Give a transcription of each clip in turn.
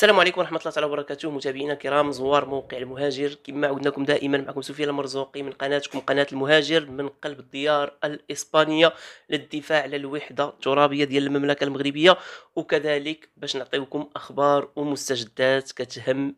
السلام عليكم ورحمه الله تعالى وبركاته متابعينا الكرام زوار موقع المهاجر كما عودناكم دائما معكم سفيان المرزوقي من قناتكم قناه المهاجر من قلب الديار الاسبانيه للدفاع على الوحده الترابيه ديال المملكه المغربيه وكذلك باش نعطيكم اخبار ومستجدات كتهم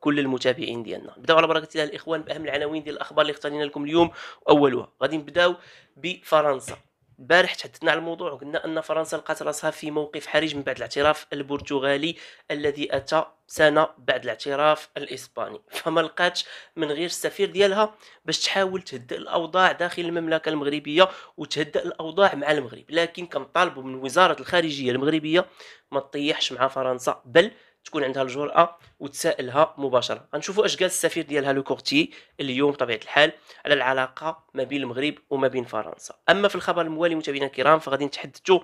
كل المتابعين ديالنا نبداو على بركه الله الاخوان باهم العناوين ديال الاخبار اللي اختارينا لكم اليوم واولها غادي نبداو بفرنسا البارح تحدثنا على الموضوع وقلنا ان فرنسا لقات راسها في موقف حرج من بعد الاعتراف البرتغالي الذي اتى سنه بعد الاعتراف الاسباني فما لقاتش من غير السفير ديالها باش تحاول تهدئ الاوضاع داخل المملكه المغربيه وتهدئ الاوضاع مع المغرب لكن كنطالبوا من وزاره الخارجيه المغربيه ما تطيحش مع فرنسا بل تكون عندها الجرأه وتسائلها مباشره غنشوفوا اش قال السفير ديالها لو كورتي اليوم بطبيعه الحال على العلاقه ما بين المغرب وما بين فرنسا اما في الخبر الموالي متابعينا الكرام فغادي نتحدثوا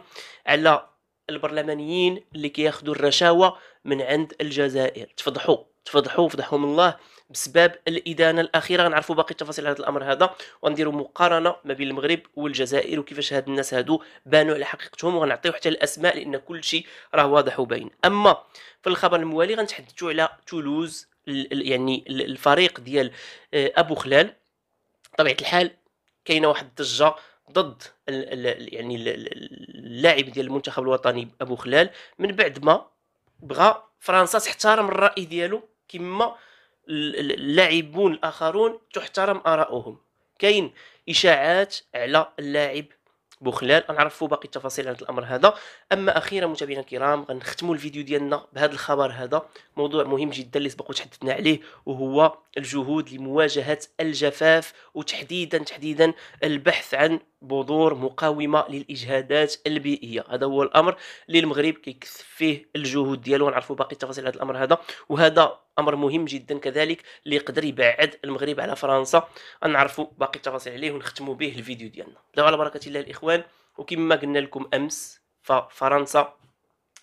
على البرلمانيين اللي كياخذوا الرشاوى من عند الجزائر تفضحوا تفضحوا فضحهم الله بسبب الادانه الاخيره غنعرفوا باقي التفاصيل هذا الامر هذا ونديروا مقارنه ما بين المغرب والجزائر وكيفاش هاد الناس هادو بانوا على حقيقتهم وغنعطيو حتى الاسماء لان كل شيء راه واضح وباين اما في الخبر الموالي غنتحدثوا على تولوز يعني الفريق ديال آه، ابو خلال طبيعه الحال كاينه واحد الضجه ضد يعني اللاعب ديال المنتخب الوطني ابو خلال من بعد ما بغى فرنسا تحترم الراي ديالو كما اللاعبون الاخرون تحترم ارائهم كاين اشاعات على اللاعب بوخلال غنعرفوا باقي التفاصيل عن الامر هذا اما اخيرا متابعينا الكرام غنختموا الفيديو ديالنا بهذا الخبر هذا موضوع مهم جدا اللي سبق وتحدثنا عليه وهو الجهود لمواجهه الجفاف وتحديدا تحديدا البحث عن بذور مقاومه للاجهادات البيئيه هذا هو الامر اللي المغرب كيكثف فيه الجهود ديالو ونعرفوا باقي التفاصيل عن الامر هذا وهذا امر مهم جدا كذلك اللي يقدر يبعد المغرب على فرنسا نعرفوا باقي التفاصيل عليه ونختموا به الفيديو ديالنا لو على بركه الله الاخوان وكما قلنا لكم امس ففرنسا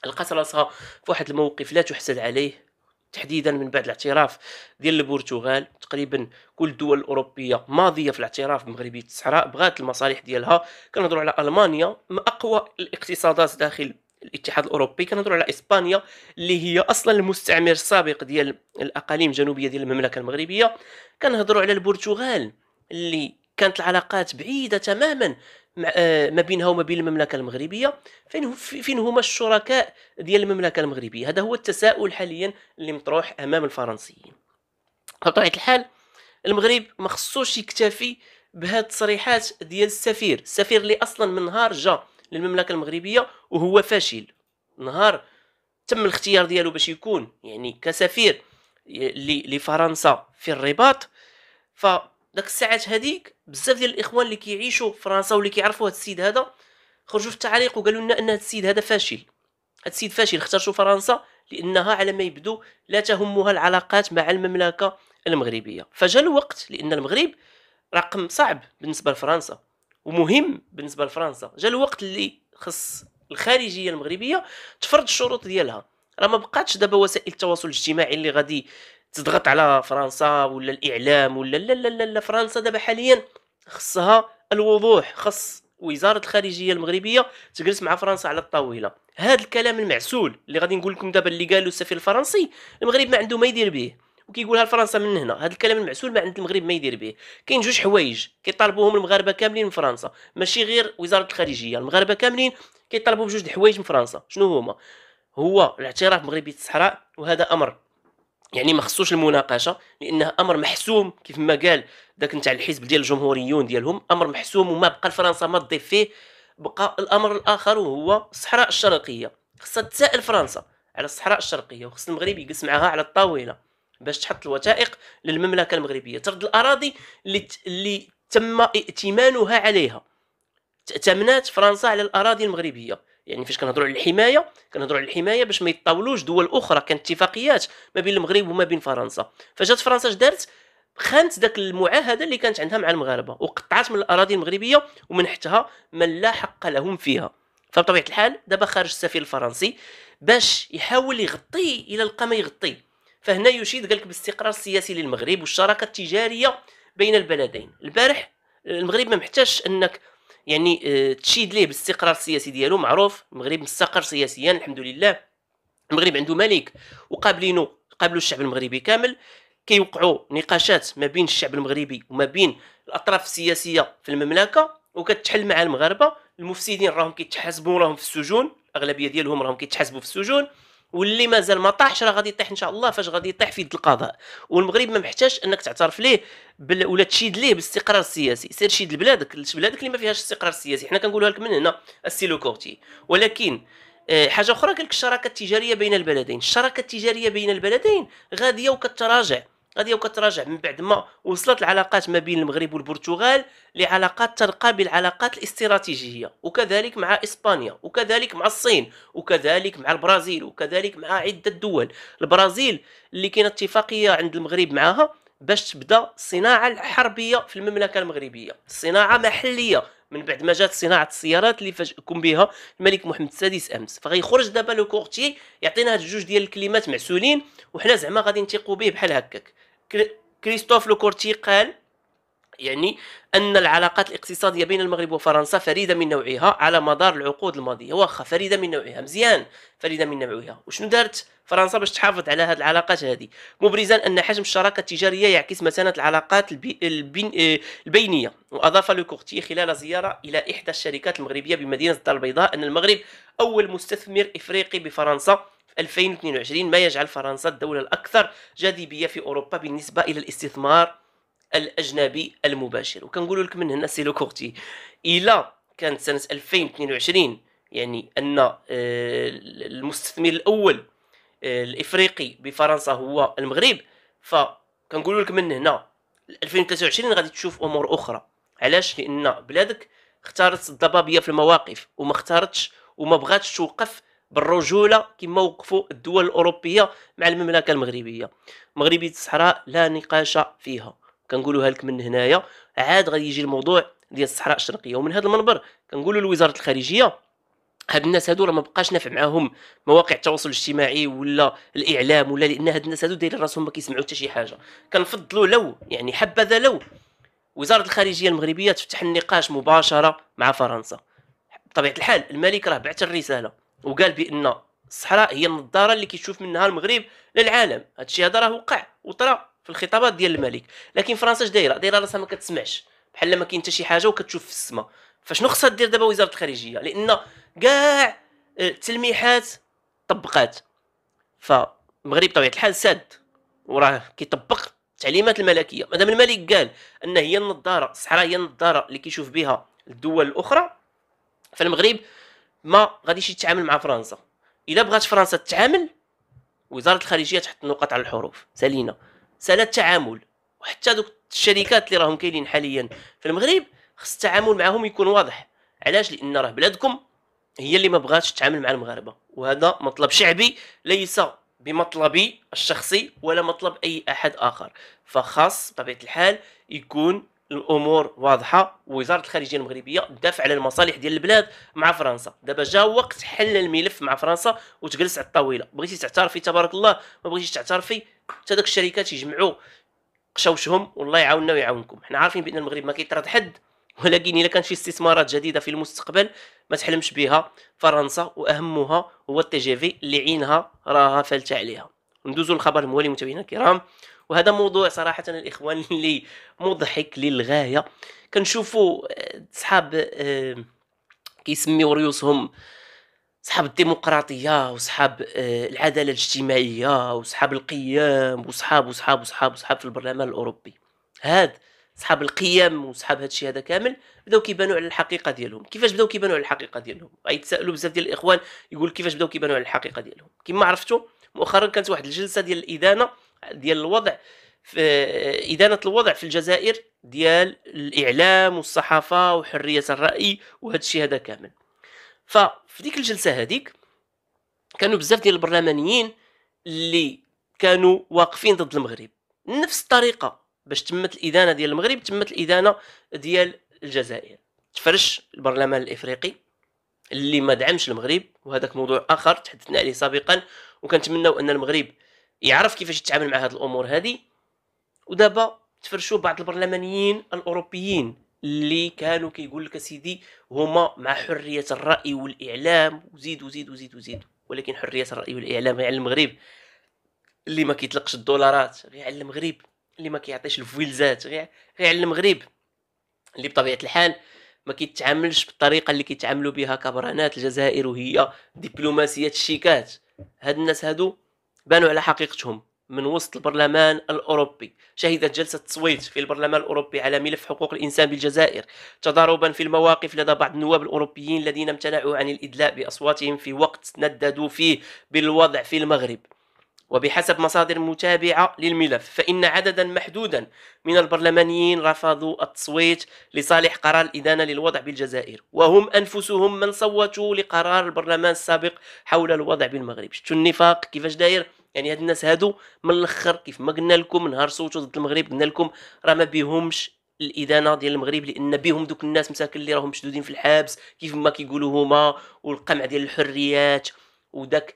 لقات راسها في واحد الموقف لا تحسد عليه تحديدا من بعد الاعتراف ديال البرتغال تقريبا كل الدول الاوروبيه ماضيه في الاعتراف بمغربيه الصحراء بغات المصالح ديالها كنهضروا على المانيا من اقوى الاقتصادات داخل الاتحاد الاوروبي كنهضروا على اسبانيا اللي هي اصلا المستعمر السابق ديال الاقاليم الجنوبيه ديال المملكه المغربيه كنهضروا على البرتغال اللي كانت العلاقات بعيده تماما آه، ما بينها وما بين المملكه المغربيه فين فين هما الشركاء ديال المملكه المغربيه هذا هو التساؤل حاليا اللي مطروح امام الفرنسيين بطبيعه الحال المغرب ما خصوش يكتفي بهاد التصريحات ديال السفير السفير اللي اصلا من نهار جا للمملكه المغربيه وهو فاشل نهار تم الاختيار ديالو باش يكون يعني كسفير لفرنسا في الرباط فداك الساعات هذيك بزاف ديال الاخوان اللي كيعيشوا في فرنسا واللي كيعرفوا هذا السيد هذا خرجوا في التعليق وقالوا لنا ان هذا السيد هذا فاشل هذا السيد فاشل اختاروا فرنسا لانها على ما يبدو لا تهمها العلاقات مع المملكه المغربيه فجاء الوقت لان المغرب رقم صعب بالنسبه لفرنسا ومهم بالنسبه لفرنسا جا الوقت اللي خص الخارجيه المغربيه تفرض الشروط ديالها راه ما بقاتش دابا وسائل التواصل الاجتماعي اللي غادي تضغط على فرنسا ولا الاعلام ولا لا لا لا, لا فرنسا دابا حاليا خصها الوضوح خص وزاره الخارجيه المغربيه تجلس مع فرنسا على الطاوله هذا الكلام المعسول اللي غادي نقول لكم دابا اللي قالوا السفير الفرنسي المغرب ما عنده ما يدير به وكيقولها لفرنسا من هنا هذا الكلام المعسول ما عند المغرب ما يدير به كاين جوج حوايج كيطالبوهم المغاربه كاملين من فرنسا ماشي غير وزاره الخارجيه المغاربه كاملين كيطالبوا بجوج الحوايج من فرنسا شنو هما هو الاعتراف بمغربيه الصحراء وهذا امر يعني ما خصوش المناقشه لانه امر محسوم كيف ما قال داك نتاع الحزب ديال الجمهوريون ديالهم امر محسوم وما بقى فرنسا ما تضيف فيه بقى الامر الاخر وهو الصحراء الشرقيه خصها تسائل فرنسا على الصحراء الشرقيه وخص المغرب يجلس معها على الطاوله باش تحط الوثائق للمملكه المغربيه ترد الاراضي اللي اللي تم ائتمانها عليها تأتمنات فرنسا على الاراضي المغربيه يعني فاش كنهضروا على الحمايه كنهضروا على الحمايه باش ما يطاولوش دول اخرى كانت اتفاقيات ما بين المغرب وما بين فرنسا فجات فرنسا اش دارت خانت داك المعاهده اللي كانت عندها مع المغاربه وقطعت من الاراضي المغربيه ومنحتها من لا حق لهم فيها فبطبيعه الحال دابا خارج السفير الفرنسي باش يحاول يغطي الى لقى ما يغطي فهنا يشيد قال لك بالاستقرار السياسي للمغرب والشراكه التجاريه بين البلدين البارح المغرب ما محتاجش انك يعني آه، تشيد ليه بالاستقرار السياسي ديالو معروف المغرب مستقر سياسيا الحمد لله المغرب عنده ملك وقابلينه قابلوا الشعب المغربي كامل كيوقعوا نقاشات ما بين الشعب المغربي وما بين الاطراف السياسيه في المملكه وكتحل مع المغاربه المفسدين راهم كيتحاسبوا راهم في السجون الاغلبيه ديالهم راهم كيتحاسبوا في السجون واللي مازال ما طاحش راه غادي يطيح ان شاء الله فاش غادي يطيح في يد القضاء والمغرب ما محتاجش انك تعترف ليه بل ولا تشيد ليه بالاستقرار السياسي سير شيد لبلادك بلادك اللي ما فيهاش استقرار سياسي حنا كنقولوها لك من هنا السيلو كورتي ولكن آه، حاجه اخرى كانت الشراكه التجاريه بين البلدين الشراكه التجاريه بين البلدين غاديه وكتراجع غادي وكتراجع من بعد ما وصلت العلاقات ما بين المغرب والبرتغال لعلاقات ترقى بالعلاقات الاستراتيجيه وكذلك مع اسبانيا وكذلك مع الصين وكذلك مع البرازيل وكذلك مع عده دول البرازيل اللي كاينه اتفاقيه عند المغرب معها باش تبدا الصناعه الحربيه في المملكه المغربيه صناعه محليه من بعد ما جات صناعه السيارات اللي فاجئكم بها الملك محمد السادس امس فغيخرج دابا لو كورتي يعطينا هاد جوج ديال الكلمات معسولين وحنا زعما غادي نتيقوا به بحال هكاك كريستوف لوكورتي قال يعني ان العلاقات الاقتصاديه بين المغرب وفرنسا فريده من نوعها على مدار العقود الماضيه واخا فريده من نوعها مزيان فريده من نوعها وشنو دارت فرنسا باش تحافظ على هذه العلاقات هذه مبرزا ان حجم الشراكه التجاريه يعكس مثانه العلاقات البينيه واضاف لوكورتي خلال زياره الى احدى الشركات المغربيه بمدينه الدار البيضاء ان المغرب اول مستثمر افريقي بفرنسا 2022 ما يجعل فرنسا الدولة الأكثر جاذبية في أوروبا بالنسبة إلى الاستثمار الأجنبي المباشر وكنقول لك من هنا سي كورتي إلا كانت سنة 2022 يعني أن آه، المستثمر الأول آه، الإفريقي بفرنسا هو المغرب فكنقول لك من هنا 2023 غادي تشوف أمور أخرى علاش لأن بلادك اختارت الضبابيه في المواقف وما اختارتش وما بغاتش توقف بالرجوله كما وقفوا الدول الاوروبيه مع المملكه المغربيه مغربيه الصحراء لا نقاش فيها كنقولوها لك من هنايا عاد غادي يجي الموضوع ديال الصحراء الشرقيه ومن هذا المنبر كنقولوا لوزاره الخارجيه هاد الناس هادو راه مابقاش نافع معاهم مواقع التواصل الاجتماعي ولا الاعلام ولا لان هاد الناس هادو دايرين راسهم ما كيسمعوا حتى شي حاجه كنفضلوا لو يعني حبذا لو وزاره الخارجيه المغربيه تفتح النقاش مباشره مع فرنسا بطبيعه الحال الملك راه بعث الرساله وقال بان الصحراء هي النظاره اللي كيشوف منها المغرب للعالم هادشي هذا راه وقع وطرا في الخطابات ديال الملك لكن فرنسا اش دايره دايره راسها ما كتسمعش بحال ما كاين حتى شي حاجه وكتشوف في السما فشنو خصها دير دابا وزاره الخارجيه لان كاع آه، التلميحات طبقات فالمغرب بطبيعه الحال ساد وراه كيطبق التعليمات الملكيه مادام الملك قال ان هي النظاره الصحراء هي النظاره اللي كيشوف بها الدول الاخرى فالمغرب ما غاديش يتعامل مع فرنسا الا بغات فرنسا تتعامل وزاره الخارجيه تحط النقاط على الحروف سالينا سالا التعامل وحتى دوك الشركات اللي راهم كاينين حاليا في المغرب خص التعامل معهم يكون واضح علاش لان راه بلادكم هي اللي ما بغاتش تتعامل مع المغاربه وهذا مطلب شعبي ليس بمطلبي الشخصي ولا مطلب اي احد اخر فخاص بطبيعه الحال يكون الامور واضحه وزاره الخارجيه المغربيه دافع على المصالح ديال البلاد مع فرنسا دابا جا وقت حل الملف مع فرنسا وتجلس على الطاوله بغيتي تعترفي تبارك الله ما بغيتيش تعترفي حتى داك الشركات يجمعوا قشوشهم والله يعاوننا ويعاونكم حنا عارفين بان المغرب ما كيطرد حد ولكن الا كان شي استثمارات جديده في المستقبل ما تحلمش بها فرنسا واهمها هو التي جي في اللي عينها راها فالته عليها ندوزو للخبر الموالي متابعينا الكرام وهذا موضوع صراحه الاخوان اللي مضحك للغايه كنشوفوا آه، صحاب آه، كيسميو ريوسهم صحاب الديمقراطيه وصحاب آه، العداله الاجتماعيه وصحاب القيم وصحاب وصحاب وصحاب وصحاب في البرلمان الاوروبي هاد صحاب القيم وصحاب هادشي هذا كامل بداو كيبانوا على الحقيقه ديالهم كيفاش بداو كيبانوا على الحقيقه ديالهم غيتسألو بزاف ديال الاخوان يقول كيفاش بداو كيبانوا على الحقيقه ديالهم كما عرفتوا مؤخرا كانت واحد الجلسه ديال الادانه ديال الوضع في إدانة الوضع في الجزائر ديال الإعلام والصحافة وحرية الرأي وهذا الشيء هذا كامل ففي ديك الجلسة هذيك كانوا بزاف ديال البرلمانيين اللي كانوا واقفين ضد المغرب نفس الطريقة باش تمت الإدانة ديال المغرب تمت الإدانة ديال الجزائر تفرش البرلمان الإفريقي اللي ما دعمش المغرب وهذاك موضوع آخر تحدثنا عليه سابقا وكنتمناو أن المغرب يعرف كيفاش يتعامل مع هذه الامور هذه ودابا تفرشوا بعض البرلمانيين الاوروبيين اللي كانوا كيقول لك سيدي هما مع حريه الراي والاعلام وزيد وزيد وزيد وزيد ولكن حريه الراي والاعلام غير المغرب اللي ما كيطلقش الدولارات غير على المغرب اللي ما كيعطيش الفويلزات غير غير على المغرب اللي بطبيعه الحال ما كيتعاملش بالطريقه اللي كيتعاملوا بها كبرانات الجزائر وهي دبلوماسيه الشيكات هاد الناس هادو بانوا على حقيقتهم من وسط البرلمان الاوروبي شهدت جلسه تصويت في البرلمان الاوروبي على ملف حقوق الانسان بالجزائر تضاربا في المواقف لدى بعض النواب الاوروبيين الذين امتنعوا عن الادلاء باصواتهم في وقت نددوا فيه بالوضع في المغرب وبحسب مصادر متابعة للملف فإن عددا محدودا من البرلمانيين رفضوا التصويت لصالح قرار الإدانة للوضع بالجزائر وهم أنفسهم من صوتوا لقرار البرلمان السابق حول الوضع بالمغرب شتو النفاق كيفاش داير يعني هاد الناس هادو من الاخر كيف ما قلنا لكم نهار صوتوا ضد المغرب قلنا لكم راه ما بيهمش الادانه ديال المغرب لان بهم دوك الناس مساكن اللي راهم مشدودين في الحبس كيف ما كيقولوا هما والقمع ديال الحريات وداك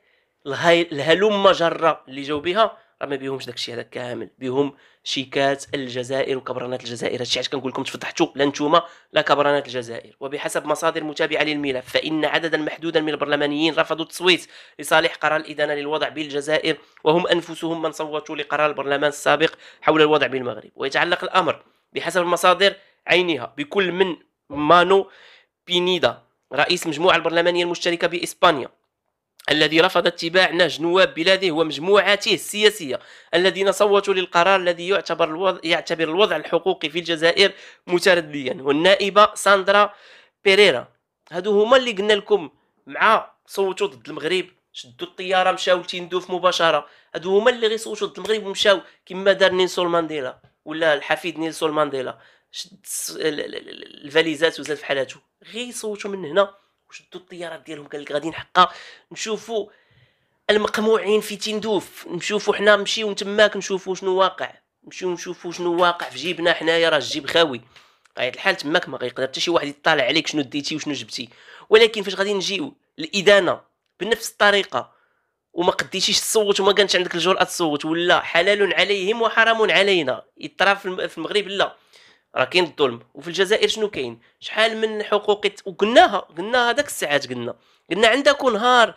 الهلمه جره اللي جاو بها راه ما بيهمش داك الشيء هذا كامل بيهم شيكات الجزائر وكبرانات الجزائر هادشي علاش كنقول لكم تفضحتوا لا نتوما لا كبرانات الجزائر وبحسب مصادر متابعه للملف فان عددا محدودا من البرلمانيين رفضوا التصويت لصالح قرار الادانه للوضع بالجزائر وهم انفسهم من صوتوا لقرار البرلمان السابق حول الوضع بالمغرب ويتعلق الامر بحسب المصادر عينها بكل من مانو بينيدا رئيس مجموعه البرلمانيه المشتركه باسبانيا الذي رفض اتباع نهج نواب بلاده ومجموعاته السياسيه الذين صوتوا للقرار الذي يعتبر الوضع يعتبر الوضع الحقوقي في الجزائر مترديا والنائبه ساندرا بيريرا هادو هما اللي قلنا لكم مع صوتوا ضد المغرب شدوا الطياره مشاو لتندوف مباشره هادو هما اللي صوتوا ضد المغرب ومشاو كما دار نيلسون مانديلا ولا الحفيد نيلسون مانديلا شد الفاليزات وزاد في حالاتو غير صوتوا من هنا وشدوا الطيارات ديالهم قال لك غادي حقا نشوفوا المقموعين في تندوف نشوفوا حنا نمشيو تماك نشوفوا شنو واقع نمشيو نشوفوا شنو واقع في جيبنا حنايا راه الجيب خاوي غاية الحال تماك ما غيقدر حتى شي واحد يطالع عليك شنو ديتي وشنو جبتي ولكن فاش غادي نجيو الادانه بنفس الطريقه وما قديتيش تصوت وما كانش عندك الجرأه تصوت ولا حلال عليهم وحرام علينا يطرا في المغرب لا راه كاين الظلم وفي الجزائر شنو كاين شحال من حقوق وقلناها قلناها داك الساعات قلنا قلنا عندكم نهار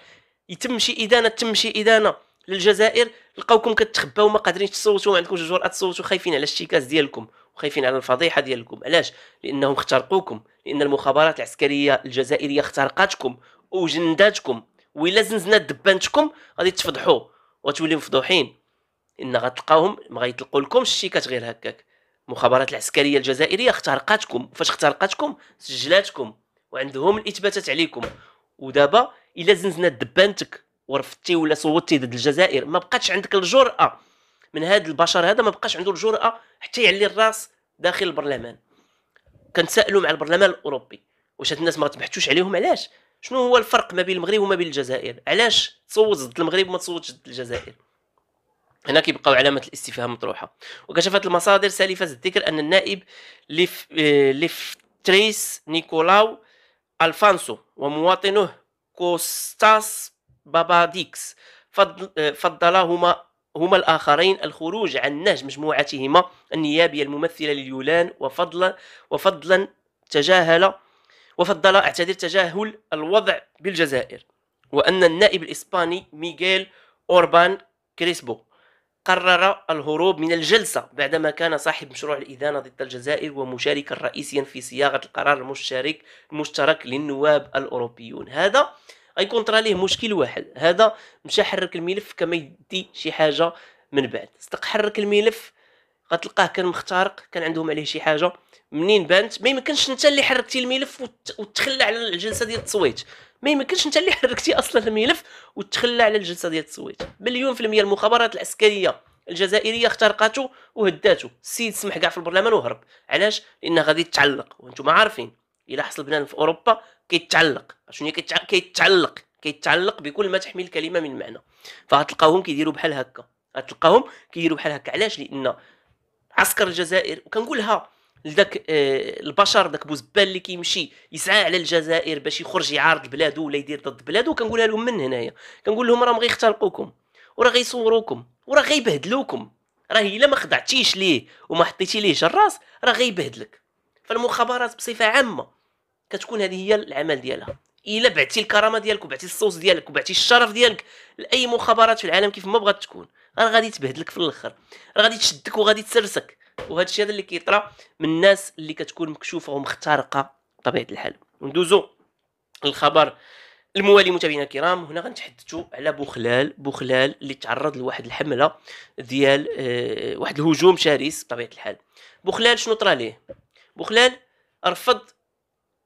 يتم شي ادانه تم شي ادانه للجزائر لقاوكم كتخباو ما قادرينش تصوتوا ما عندكمش الجرأه تصوتوا خايفين على الشيكاز ديالكم وخايفين على الفضيحه ديالكم علاش لانهم اخترقوكم لان المخابرات العسكريه الجزائريه اخترقاتكم وجنداتكم ولا زنزنات دبانتكم غادي تفضحوا وتوليو مفضوحين ان غتلقاوهم ما غيطلقوا لكمش الشيكات غير هكاك المخابرات العسكريه الجزائريه اخترقتكم فاش اخترقتكم سجلاتكم وعندهم الاثباتات عليكم ودابا الا زنزنا دبانتك ورفضتي ولا صوتي ضد الجزائر ما بقاتش عندك الجرأه من هاد البشر هذا ما بقاش عنده الجرأه حتى يعلي الراس داخل البرلمان كنتسائلوا مع البرلمان الاوروبي واش هاد الناس ما تبحثوش عليهم علاش شنو هو الفرق ما بين المغرب وما بين الجزائر علاش تصوت ضد المغرب وما تصوتش ضد الجزائر هنا كيبقاو علامة الاستفهام مطروحة وكشفت المصادر سالفة الذكر أن النائب ليف آه، تريس نيكولاو ألفانسو ومواطنه كوستاس باباديكس آه، فضلهما هما الآخرين الخروج عن نهج مجموعتهما النيابية الممثلة لليولان وفضلا وفضلا تجاهل وفضل اعتذر تجاهل الوضع بالجزائر وأن النائب الإسباني ميغيل أوربان كريسبو قرر الهروب من الجلسة بعدما كان صاحب مشروع الإدانة ضد الجزائر ومشاركا رئيسيا في صياغة القرار المشترك المشترك للنواب الأوروبيون هذا غيكونطرا ليه مشكل واحد هذا مشى حرك الملف كما يدي شي حاجة من بعد صدق حرك الملف غتلقاه كان مخترق كان عندهم عليه شي حاجه منين بانت ما يمكنش انت اللي حركتي الملف وتخلى على الجلسه ديال التصويت ما يمكنش انت اللي حركتي اصلا الملف وتخلى على الجلسه ديال التصويت مليون في المية المخابرات العسكريه الجزائريه اخترقاتو وهداته السيد سمح كاع في البرلمان وهرب علاش لان غادي يتعلق وانتم عارفين الا حصل بنان في اوروبا كيتعلق شنو كيتعلق كيتعلق كيتعلق بكل ما تحمل الكلمه من معنى فغتلقاهم كيديروا بحال هكا غتلقاهم كيديروا بحال هكا علاش لان عسكر الجزائر وكنقولها لذاك آه، البشر ذاك بوزبال اللي كيمشي يسعى على الجزائر باش يخرج يعارض بلادو ولا يدير ضد بلادو كنقولها لهم من هنايا كنقول لهم راهم غيخترقوكم وراه غيصوروكم وراه غيبهدلوكم راه الا ما خضعتيش ليه وما حطيتي ليه جراس راه غيبهدلك فالمخابرات بصفه عامه كتكون هذه هي العمل ديالها الا بعتي الكرامه ديالك وبعتي الصوص ديالك وبعتي الشرف ديالك لاي مخابرات في العالم كيف ما بغات تكون راه غادي تبهدلك في الاخر راه غادي تشدك وغادي تسرسك وهذا الشيء هذا اللي كيطرا من الناس اللي كتكون مكشوفه ومخترقه بطبيعه الحال ندوزو الخبر الموالي متابعينا الكرام هنا غنتحدثوا على بوخلال بوخلال اللي تعرض لواحد الحمله ديال اه واحد الهجوم شرس بطبيعه الحال بوخلال شنو طرا ليه بوخلال رفض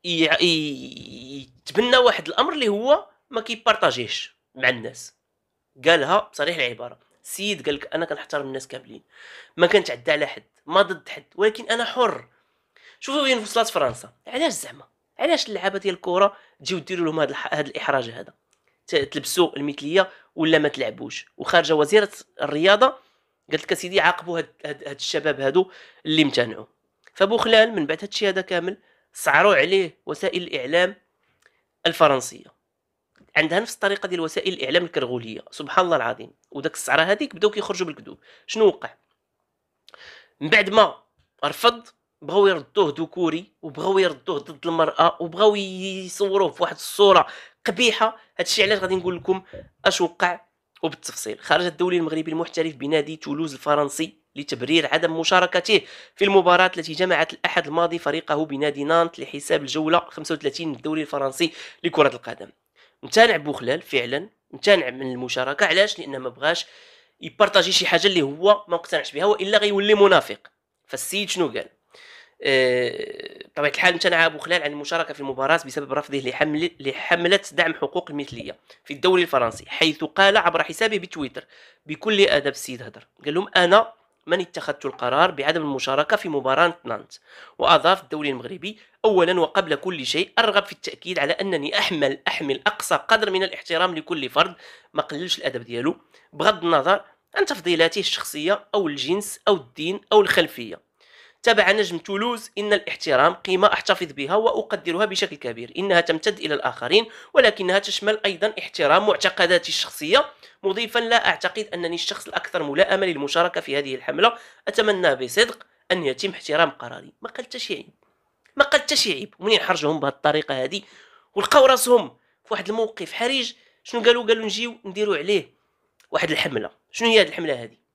يتبنى واحد الامر اللي هو ما كيبارطاجيهش مع الناس قالها بصريح العباره سيد قال لك انا كنحترم الناس كاملين ما كنتعدى على حد ما ضد حد ولكن انا حر شوفوا وين وصلت فرنسا علاش زعما علاش اللعابه ديال الكره تجيو ديروا لهم هذا هذا الاحراج هذا تلبسوا المثليه ولا ما تلعبوش وخارجه وزيره الرياضه قالت لك اسيدي عاقبوا هاد, هاد, هاد الشباب هادو اللي امتنعوا خلال من بعد هادشي هذا كامل صعروا عليه وسائل الاعلام الفرنسيه عندها نفس الطريقه ديال وسائل الاعلام الكرغوليه سبحان الله العظيم وداك السعره هذيك بداو كيخرجوا بالكذوب شنو وقع من بعد ما رفض بغاو يردوه ذكوري وبغاو يردوه ضد المراه وبغاو يصوروه في واحد الصوره قبيحه هادشي علاش غادي نقول لكم اش وقع وبالتفصيل خرج الدولي المغربي المحترف بنادي تولوز الفرنسي لتبرير عدم مشاركته في المباراة التي جمعت الأحد الماضي فريقه بنادي نانت لحساب الجولة 35 من الدوري الفرنسي لكرة القدم امتنع بوخلال فعلا امتنع من المشاركه علاش لان ما بغاش يبارطاجي شي حاجه اللي هو ما اقتنعش بها والا غيولي منافق فالسيد شنو قال آه، بطبيعه الحال امتنع ابو خلال عن المشاركه في المباراه بسبب رفضه لحمل لحمله دعم حقوق المثليه في الدوري الفرنسي حيث قال عبر حسابه بتويتر بكل ادب السيد هدر قال لهم انا من اتخذت القرار بعدم المشاركة في مباراة نانت وأضاف الدولي المغربي أولا وقبل كل شيء أرغب في التأكيد على أنني أحمل أحمل أقصى قدر من الاحترام لكل فرد ما قللش الأدب ديالو بغض النظر عن تفضيلاته الشخصية أو الجنس أو الدين أو الخلفية تبع نجم تولوز إن الاحترام قيمة أحتفظ بها وأقدرها بشكل كبير إنها تمتد إلى الآخرين ولكنها تشمل أيضا احترام معتقداتي الشخصية مضيفا لا أعتقد أنني الشخص الأكثر ملائمة للمشاركة في هذه الحملة أتمنى بصدق أن يتم احترام قراري ما قال تشيعي ما قال تشيعي ومنين حرجهم بهذه الطريقة هذه ولقاو راسهم في واحد الموقف حرج شنو قالوا قالوا نجيو نديروا عليه واحد الحملة شنو هي هذه الحملة هذه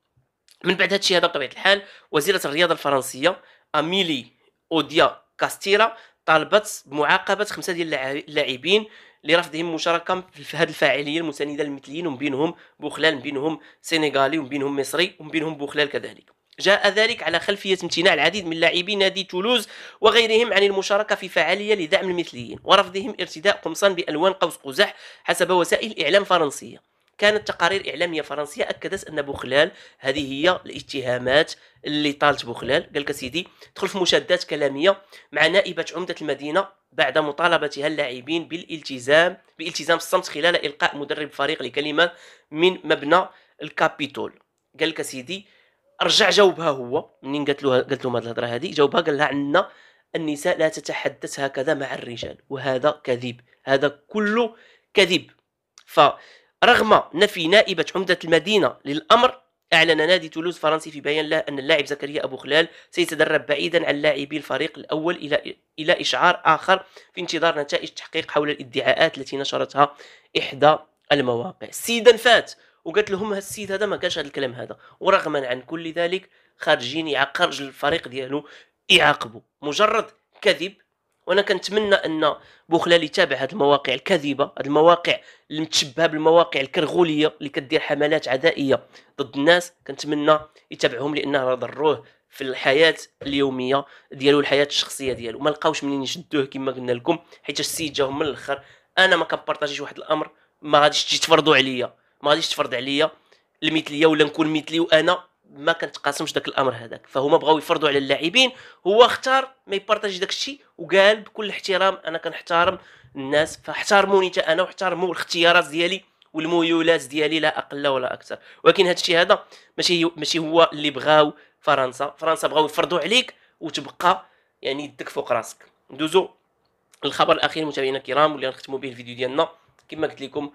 من بعد هادشي هذا بطبيعه الحال وزيره الرياضه الفرنسيه اميلي اوديا كاستيرا طالبت بمعاقبه خمسه ديال اللاعبين لرفضهم مشاركه في هذه الفاعليه المسانده للمثليين ومن بينهم بوخلال من بينهم سنغالي ومن بينهم مصري ومن بينهم بوخلال كذلك جاء ذلك على خلفية امتناع العديد من لاعبي نادي تولوز وغيرهم عن المشاركة في فعالية لدعم المثليين ورفضهم ارتداء قمصان بألوان قوس قزح حسب وسائل إعلام فرنسية كانت تقارير اعلاميه فرنسيه اكدت ان بوخلال هذه هي الاتهامات اللي طالت بوخلال قال لك سيدي دخل في مشادات كلاميه مع نائبه عمده المدينه بعد مطالبتها اللاعبين بالالتزام بالالتزام الصمت خلال القاء مدرب فريق لكلمه من مبنى الكابيتول قال لك سيدي رجع جاوبها هو منين قالت له قالت لهم هذه الهضره هذه جاوبها قال لها عندنا النساء لا تتحدث هكذا مع الرجال وهذا كذب هذا كله كذب ف رغم نفي نائبة عمدة المدينة للأمر أعلن نادي تولوز الفرنسي في بيان له أن اللاعب زكريا أبو خلال سيتدرب بعيدا عن لاعبي الفريق الأول إلى إلى إشعار آخر في انتظار نتائج تحقيق حول الادعاءات التي نشرتها إحدى المواقع السيدة فات وقالت لهم السيد هذا ما قالش هذا الكلام هذا ورغما عن كل ذلك خارجين خرج الفريق ديالو يعاقبوا مجرد كذب وانا كنتمنى ان بوخلال يتابع هاد المواقع الكاذبه هاد المواقع المتشبهه بالمواقع الكرغوليه اللي كدير حملات عدائيه ضد الناس كنتمنى يتابعهم لانه راه ضروه في الحياه اليوميه ديالو الحياه الشخصيه ديالو ما لقاوش منين يشدوه كما قلنا لكم حيت السيد جاهم من الاخر انا ما كنبارطاجيش واحد الامر ما غاديش تجي تفرضوا عليا ما غاديش تفرض عليا المثليه ولا نكون مثلي وانا ما كنتقاسمش داك الامر هذاك فهما بغاو يفرضوا على اللاعبين هو اختار ما يبارطاجي داك الشيء وقال بكل احترام انا كنحترم الناس فاحترموني حتى انا واحترموا الاختيارات ديالي والميولات ديالي لا اقل ولا اكثر ولكن هذا الشيء هذا ماشي ماشي هو اللي بغاو فرنسا فرنسا بغاو يفرضوا عليك وتبقى يعني يدك فوق راسك ندوزو الخبر الاخير متابعينا الكرام واللي غنختموا به الفيديو ديالنا كما قلت لكم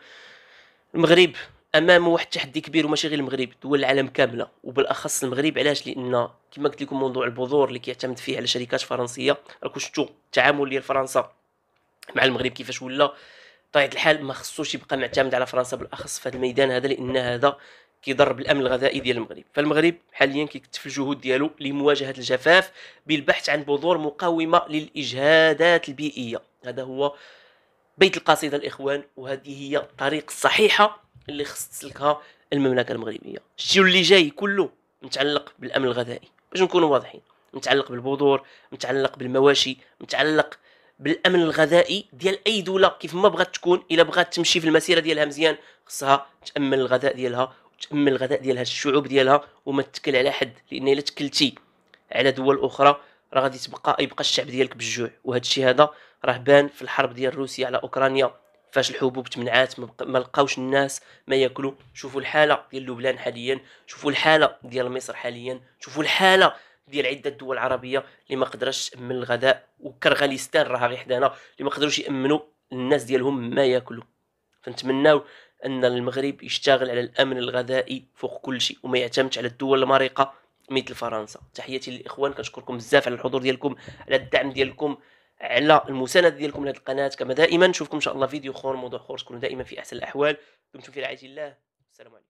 المغرب امام واحد التحدي كبير وماشي غير المغرب دول العالم كامله وبالاخص المغرب علاش لان كما قلت لكم موضوع البذور اللي كيعتمد فيه على شركات فرنسيه راكم شفتوا التعامل ديال فرنسا مع المغرب كيفاش ولا بطبيعه الحال ما خصوش يبقى معتمد على فرنسا بالاخص في هذا الميدان هذا لان هذا كيضر بالامن الغذائي ديال المغرب فالمغرب حاليا كيكتف الجهود ديالو لمواجهه الجفاف بالبحث عن بذور مقاومه للاجهادات البيئيه هذا هو بيت القصيده الاخوان وهذه هي الطريق الصحيحه اللي خص تسلكها المملكه المغربيه الشيء اللي جاي كله متعلق بالامن الغذائي باش نكونوا واضحين متعلق بالبذور متعلق بالمواشي متعلق بالامن الغذائي ديال اي دوله كيف ما بغات تكون الا بغات تمشي في المسيره ديالها مزيان خصها تامن الغذاء ديالها وتامن الغذاء ديالها الشعوب ديالها وما تكل على حد لان الا تكلتي على دول اخرى راه غادي تبقى يبقى الشعب ديالك بالجوع وهذا الشيء هذا راه بان في الحرب ديال روسيا على اوكرانيا فاش الحبوب تمنعات ما لقاوش الناس ما ياكلوا شوفوا الحاله ديال لبنان حاليا شوفوا الحاله ديال مصر حاليا شوفوا الحاله ديال عده دول عربيه اللي ما قدرش تامن الغذاء وكرغاليستان راها غير حدانا اللي ما قدروش يامنوا الناس ديالهم ما ياكلوا فنتمناو ان المغرب يشتغل على الامن الغذائي فوق كل شيء وما يعتمدش على الدول المريقه مثل فرنسا تحياتي للاخوان كنشكركم بزاف على الحضور ديالكم على الدعم ديالكم على المساندة ديالكم لهذه القناة كما دائما نشوفكم ان شاء الله فيديو اخر موضوع اخر تكونوا دائما في احسن الاحوال دمتم في رعاية الله السلام عليكم